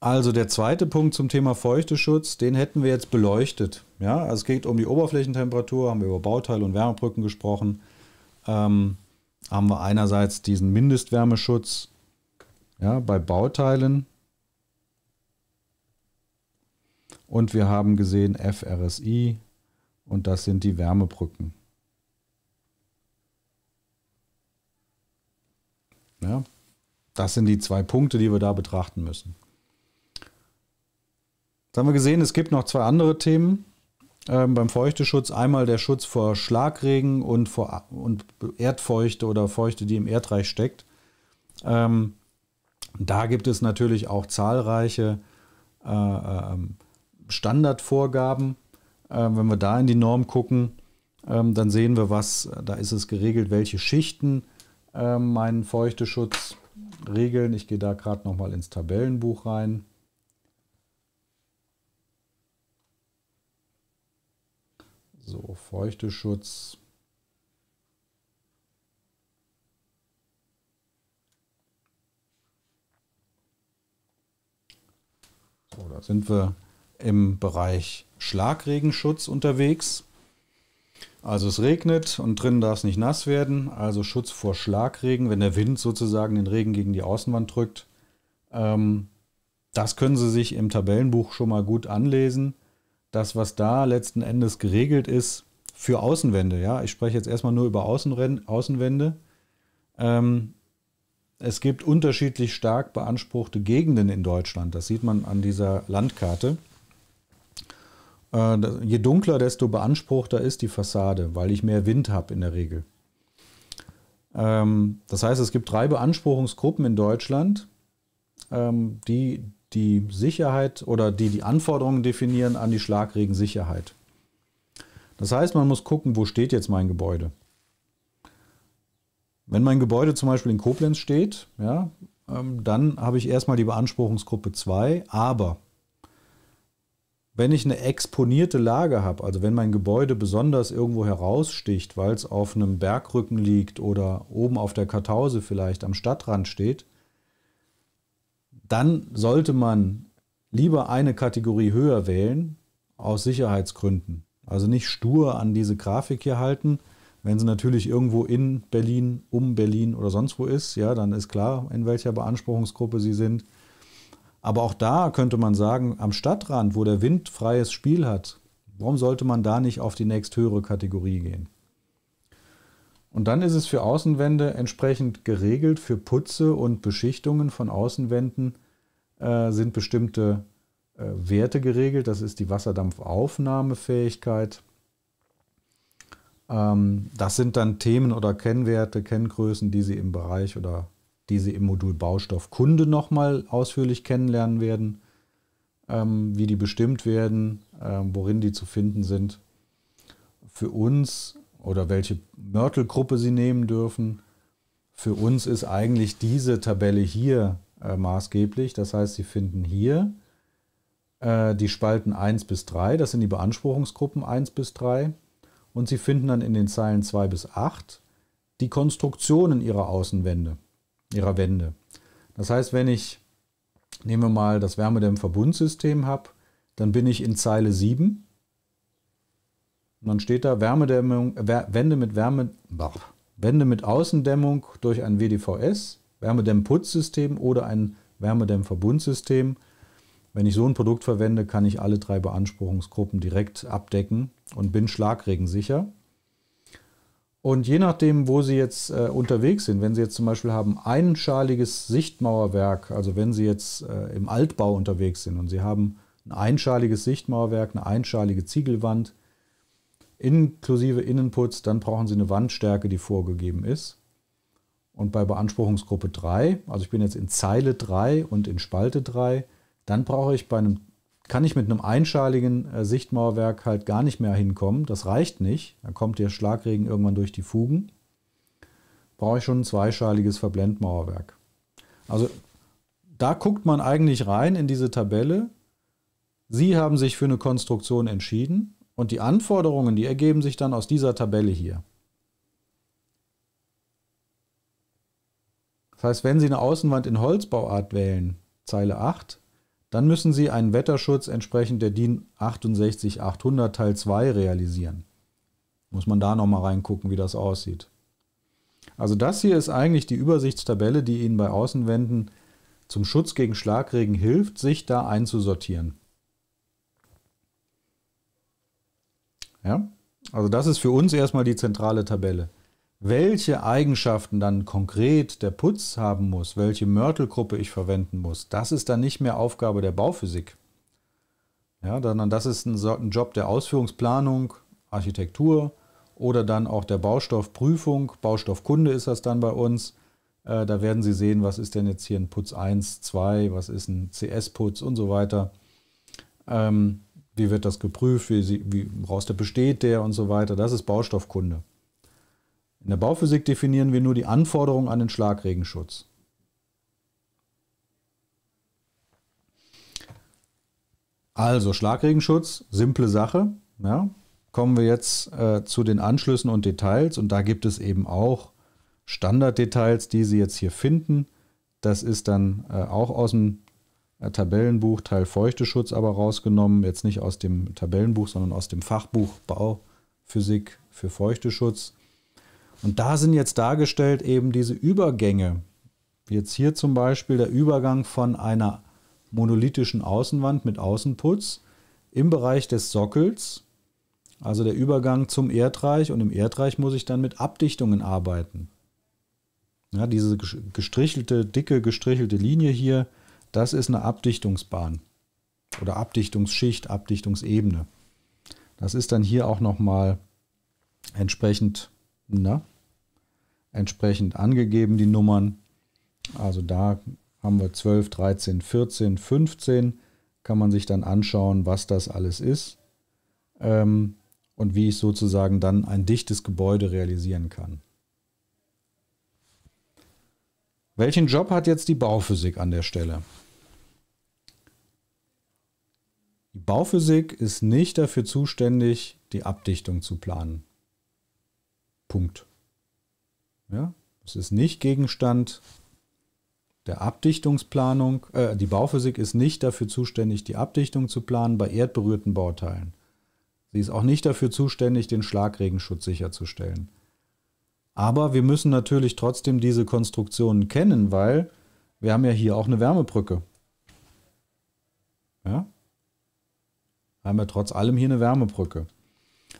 Also der zweite Punkt zum Thema Feuchteschutz, den hätten wir jetzt beleuchtet. Ja, also es geht um die Oberflächentemperatur, haben wir über Bauteile und Wärmebrücken gesprochen. Ähm, haben wir einerseits diesen Mindestwärmeschutz ja, bei Bauteilen und wir haben gesehen FRSI und das sind die Wärmebrücken. Ja, das sind die zwei Punkte, die wir da betrachten müssen. Jetzt haben wir gesehen, es gibt noch zwei andere Themen ähm, beim Feuchteschutz. Einmal der Schutz vor Schlagregen und vor und Erdfeuchte oder Feuchte, die im Erdreich steckt. Ähm, da gibt es natürlich auch zahlreiche äh, ähm, Standardvorgaben. Äh, wenn wir da in die Norm gucken, äh, dann sehen wir, was da ist es geregelt, welche Schichten ähm, meinen Feuchteschutz regeln. Ich gehe da gerade nochmal ins Tabellenbuch rein. So, Feuchteschutz. So, da sind wir im Bereich Schlagregenschutz unterwegs. Also es regnet und drinnen darf es nicht nass werden. Also Schutz vor Schlagregen, wenn der Wind sozusagen den Regen gegen die Außenwand drückt. Ähm, das können Sie sich im Tabellenbuch schon mal gut anlesen das, was da letzten Endes geregelt ist für Außenwände, ja, ich spreche jetzt erstmal nur über Außenren Außenwände, ähm, es gibt unterschiedlich stark beanspruchte Gegenden in Deutschland. Das sieht man an dieser Landkarte. Äh, je dunkler, desto beanspruchter ist die Fassade, weil ich mehr Wind habe in der Regel. Ähm, das heißt, es gibt drei Beanspruchungsgruppen in Deutschland, ähm, die die Sicherheit oder die die Anforderungen definieren an die Schlagregensicherheit. Das heißt, man muss gucken, wo steht jetzt mein Gebäude. Wenn mein Gebäude zum Beispiel in Koblenz steht, ja, ähm, dann habe ich erstmal die Beanspruchungsgruppe 2, aber wenn ich eine exponierte Lage habe, also wenn mein Gebäude besonders irgendwo heraussticht, weil es auf einem Bergrücken liegt oder oben auf der Kartause vielleicht am Stadtrand steht, dann sollte man lieber eine Kategorie höher wählen, aus Sicherheitsgründen. Also nicht stur an diese Grafik hier halten. Wenn sie natürlich irgendwo in Berlin, um Berlin oder sonst wo ist, ja, dann ist klar, in welcher Beanspruchungsgruppe sie sind. Aber auch da könnte man sagen, am Stadtrand, wo der Wind freies Spiel hat, warum sollte man da nicht auf die nächsthöhere Kategorie gehen? Und dann ist es für Außenwände entsprechend geregelt. Für Putze und Beschichtungen von Außenwänden äh, sind bestimmte äh, Werte geregelt. Das ist die Wasserdampfaufnahmefähigkeit. Ähm, das sind dann Themen oder Kennwerte, Kenngrößen, die Sie im Bereich oder die Sie im Modul Baustoff Kunde nochmal ausführlich kennenlernen werden, ähm, wie die bestimmt werden, äh, worin die zu finden sind. Für uns oder welche Mörtelgruppe sie nehmen dürfen. Für uns ist eigentlich diese Tabelle hier äh, maßgeblich. Das heißt, Sie finden hier äh, die Spalten 1 bis 3, das sind die Beanspruchungsgruppen 1 bis 3. Und Sie finden dann in den Zeilen 2 bis 8 die Konstruktionen Ihrer Außenwände, Ihrer Wände. Das heißt, wenn ich, nehmen wir mal das Wärmedämmverbundsystem habe, dann bin ich in Zeile 7 und dann steht da Wärmedämmung, Wände mit Wärme, Wände mit Außendämmung durch ein WDVS, Wärmedämmputzsystem oder ein Wärmedämmverbundsystem. Wenn ich so ein Produkt verwende, kann ich alle drei Beanspruchungsgruppen direkt abdecken und bin schlagregensicher. Und je nachdem, wo Sie jetzt äh, unterwegs sind, wenn Sie jetzt zum Beispiel haben einschaliges Sichtmauerwerk, also wenn Sie jetzt äh, im Altbau unterwegs sind und Sie haben ein einschaliges Sichtmauerwerk, eine einschalige Ziegelwand, inklusive Innenputz, dann brauchen Sie eine Wandstärke, die vorgegeben ist. Und bei Beanspruchungsgruppe 3, also ich bin jetzt in Zeile 3 und in Spalte 3, dann brauche ich bei einem, kann ich mit einem einschaligen äh, Sichtmauerwerk halt gar nicht mehr hinkommen. Das reicht nicht. Dann kommt der Schlagregen irgendwann durch die Fugen. Brauche ich schon ein zweischaliges Verblendmauerwerk. Also da guckt man eigentlich rein in diese Tabelle. Sie haben sich für eine Konstruktion entschieden und die Anforderungen, die ergeben sich dann aus dieser Tabelle hier. Das heißt, wenn Sie eine Außenwand in Holzbauart wählen, Zeile 8, dann müssen Sie einen Wetterschutz entsprechend der DIN 68800 Teil 2 realisieren. Muss man da nochmal reingucken, wie das aussieht. Also das hier ist eigentlich die Übersichtstabelle, die Ihnen bei Außenwänden zum Schutz gegen Schlagregen hilft, sich da einzusortieren. Ja? Also das ist für uns erstmal die zentrale Tabelle. Welche Eigenschaften dann konkret der Putz haben muss, welche Mörtelgruppe ich verwenden muss, das ist dann nicht mehr Aufgabe der Bauphysik. Ja, sondern das ist ein, Job der Ausführungsplanung, Architektur oder dann auch der Baustoffprüfung. Baustoffkunde ist das dann bei uns. Äh, da werden Sie sehen, was ist denn jetzt hier ein Putz 1, 2, was ist ein CS-Putz und so weiter. Ähm, wie wird das geprüft? Wie, sie, wie, woraus der besteht der und so weiter? Das ist Baustoffkunde. In der Bauphysik definieren wir nur die Anforderungen an den Schlagregenschutz. Also Schlagregenschutz, simple Sache. Ja. Kommen wir jetzt äh, zu den Anschlüssen und Details und da gibt es eben auch Standarddetails, die Sie jetzt hier finden. Das ist dann äh, auch aus dem äh, Tabellenbuch, Teil Feuchteschutz aber rausgenommen, jetzt nicht aus dem Tabellenbuch, sondern aus dem Fachbuch Bauphysik für Feuchteschutz. Und da sind jetzt dargestellt eben diese Übergänge. Jetzt hier zum Beispiel der Übergang von einer monolithischen Außenwand mit Außenputz im Bereich des Sockels, also der Übergang zum Erdreich. Und im Erdreich muss ich dann mit Abdichtungen arbeiten. Ja, diese gestrichelte, dicke gestrichelte Linie hier, das ist eine Abdichtungsbahn oder Abdichtungsschicht, Abdichtungsebene. Das ist dann hier auch nochmal entsprechend, na, ne, entsprechend angegeben, die Nummern. Also da haben wir 12, 13, 14, 15. Kann man sich dann anschauen, was das alles ist ähm, und wie ich sozusagen dann ein dichtes Gebäude realisieren kann. Welchen Job hat jetzt die Bauphysik an der Stelle? Die Bauphysik ist nicht dafür zuständig, die Abdichtung zu planen. Punkt. Ja, es ist nicht Gegenstand der Abdichtungsplanung. Äh, die Bauphysik ist nicht dafür zuständig, die Abdichtung zu planen bei erdberührten Bauteilen. Sie ist auch nicht dafür zuständig, den Schlagregenschutz sicherzustellen. Aber wir müssen natürlich trotzdem diese Konstruktionen kennen, weil wir haben ja hier auch eine Wärmebrücke. Ja? Wir haben ja trotz allem hier eine Wärmebrücke.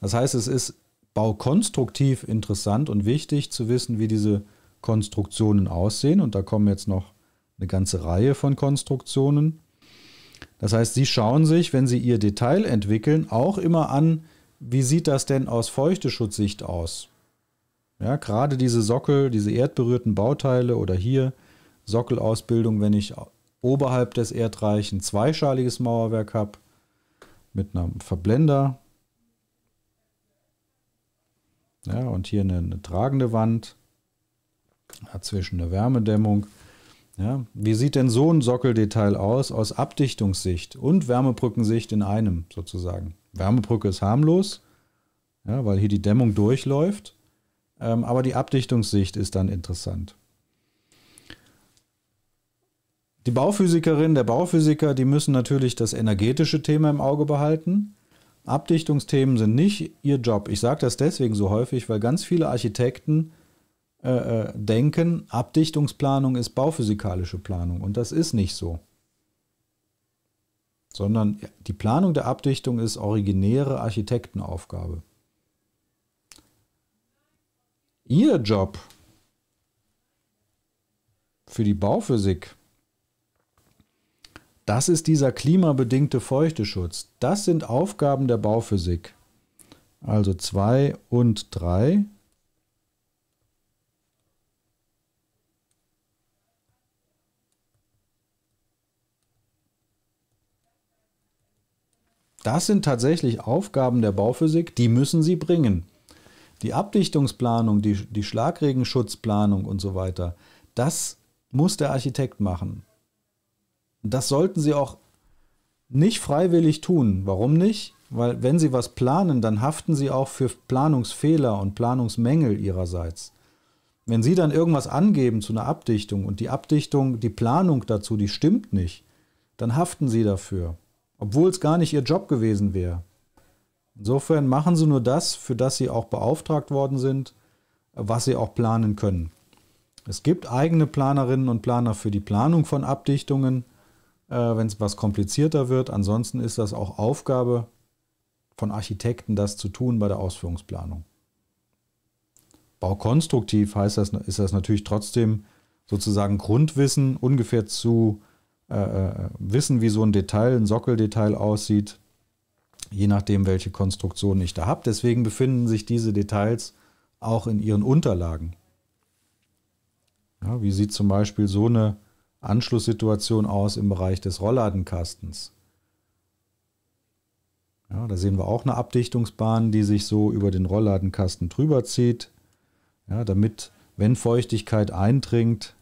Das heißt, es ist baukonstruktiv interessant und wichtig zu wissen, wie diese Konstruktionen aussehen. Und da kommen jetzt noch eine ganze Reihe von Konstruktionen. Das heißt, Sie schauen sich, wenn Sie Ihr Detail entwickeln, auch immer an, wie sieht das denn aus Feuchteschutzsicht aus? Ja, gerade diese Sockel, diese erdberührten Bauteile oder hier Sockelausbildung, wenn ich oberhalb des Erdreichs ein zweischaliges Mauerwerk habe, mit einem Verblender. Ja, und hier eine, eine tragende Wand. Dazwischen eine Wärmedämmung. Ja, wie sieht denn so ein Sockeldetail aus aus Abdichtungssicht und Wärmebrückensicht in einem sozusagen? Wärmebrücke ist harmlos, ja, weil hier die Dämmung durchläuft, ähm, aber die Abdichtungssicht ist dann interessant. Die Bauphysikerinnen, der Bauphysiker, die müssen natürlich das energetische Thema im Auge behalten. Abdichtungsthemen sind nicht ihr Job. Ich sage das deswegen so häufig, weil ganz viele Architekten äh, äh denken, Abdichtungsplanung ist bauphysikalische Planung. Und das ist nicht so. Sondern die Planung der Abdichtung ist originäre Architektenaufgabe. Ihr Job für die Bauphysik ist, das ist dieser klimabedingte Feuchteschutz. Das sind Aufgaben der Bauphysik. Also 2 und 3. Das sind tatsächlich Aufgaben der Bauphysik, die müssen Sie bringen. Die Abdichtungsplanung, die, die Schlagregenschutzplanung und so weiter, das muss der Architekt machen. Das sollten sie auch nicht freiwillig tun. Warum nicht? Weil wenn sie was planen, dann haften sie auch für Planungsfehler und Planungsmängel ihrerseits. Wenn sie dann irgendwas angeben zu einer Abdichtung und die Abdichtung, die Planung dazu, die stimmt nicht, dann haften sie dafür, obwohl es gar nicht ihr Job gewesen wäre. Insofern machen sie nur das, für das sie auch beauftragt worden sind, was sie auch planen können. Es gibt eigene Planerinnen und Planer für die Planung von Abdichtungen, äh, wenn es was komplizierter wird. Ansonsten ist das auch Aufgabe von Architekten, das zu tun bei der Ausführungsplanung. Baukonstruktiv heißt das, ist das natürlich trotzdem sozusagen Grundwissen, ungefähr zu äh, äh, wissen, wie so ein Detail, ein Sockeldetail aussieht, je nachdem, welche Konstruktion ich da habe. Deswegen befinden sich diese Details auch in ihren Unterlagen. Ja, wie sieht zum Beispiel so eine Anschlusssituation aus im Bereich des Rollladenkastens. Ja, da sehen wir auch eine Abdichtungsbahn, die sich so über den Rollladenkasten drüber zieht, ja, damit, wenn Feuchtigkeit eindringt,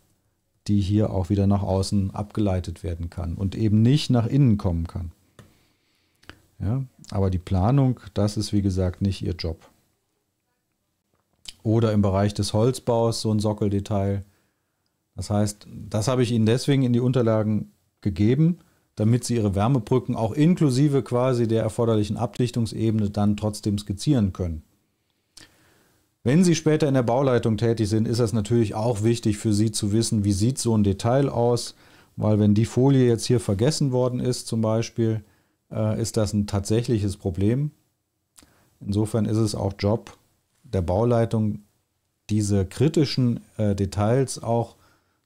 die hier auch wieder nach außen abgeleitet werden kann und eben nicht nach innen kommen kann. Ja, aber die Planung, das ist wie gesagt nicht ihr Job. Oder im Bereich des Holzbaus so ein Sockeldetail. Das heißt, das habe ich Ihnen deswegen in die Unterlagen gegeben, damit Sie Ihre Wärmebrücken auch inklusive quasi der erforderlichen Abdichtungsebene dann trotzdem skizzieren können. Wenn Sie später in der Bauleitung tätig sind, ist das natürlich auch wichtig für Sie zu wissen, wie sieht so ein Detail aus, weil wenn die Folie jetzt hier vergessen worden ist zum Beispiel, äh, ist das ein tatsächliches Problem. Insofern ist es auch Job der Bauleitung, diese kritischen äh, Details auch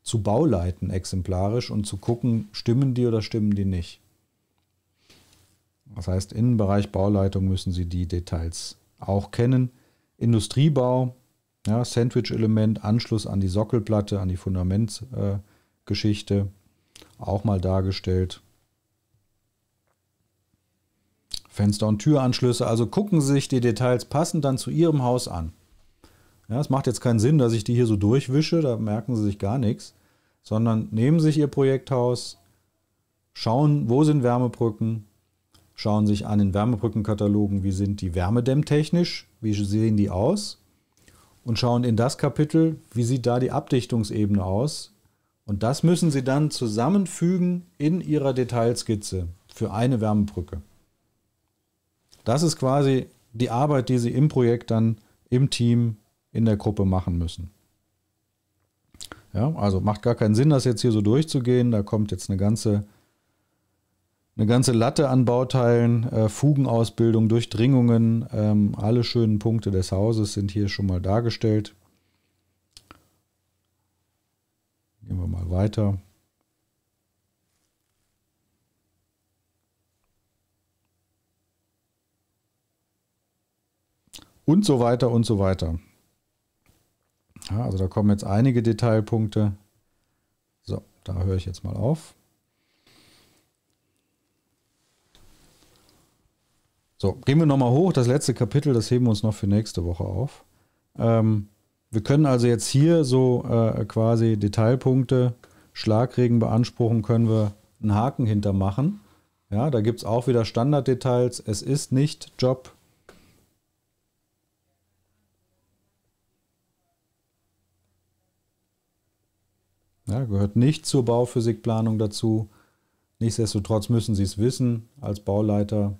zu Bauleiten exemplarisch und zu gucken, stimmen die oder stimmen die nicht. Das heißt, Innenbereich Bauleitung müssen Sie die Details auch kennen. Industriebau, ja, Sandwich-Element, Anschluss an die Sockelplatte, an die Fundamentgeschichte, äh, auch mal dargestellt. Fenster- und Türanschlüsse, also gucken Sie sich die Details passend dann zu Ihrem Haus an. Ja, es macht jetzt keinen Sinn, dass ich die hier so durchwische, da merken sie sich gar nichts, sondern nehmen sich ihr Projekthaus, schauen, wo sind Wärmebrücken, schauen sich an den Wärmebrückenkatalogen, wie sind die wärmedämmtechnisch, wie sehen die aus und schauen in das Kapitel, wie sieht da die Abdichtungsebene aus. Und das müssen sie dann zusammenfügen in ihrer Detailskizze für eine Wärmebrücke. Das ist quasi die Arbeit, die sie im Projekt dann im Team in der Gruppe machen müssen. Ja, also macht gar keinen Sinn, das jetzt hier so durchzugehen. Da kommt jetzt eine ganze, eine ganze Latte an Bauteilen, äh, Fugenausbildung, Durchdringungen. Ähm, alle schönen Punkte des Hauses sind hier schon mal dargestellt. Gehen wir mal weiter. Und so weiter und so weiter. Ja, also da kommen jetzt einige Detailpunkte. So, da höre ich jetzt mal auf. So, gehen wir nochmal hoch. Das letzte Kapitel, das heben wir uns noch für nächste Woche auf. Ähm, wir können also jetzt hier so äh, quasi Detailpunkte, Schlagregen beanspruchen, können wir einen Haken hintermachen. Ja, da gibt es auch wieder Standarddetails. Es ist nicht Job Ja, gehört nicht zur Bauphysikplanung dazu. Nichtsdestotrotz müssen Sie es wissen, als Bauleiter,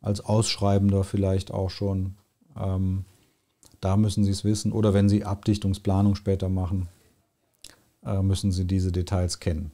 als Ausschreibender vielleicht auch schon. Ähm, da müssen Sie es wissen. Oder wenn Sie Abdichtungsplanung später machen, äh, müssen Sie diese Details kennen.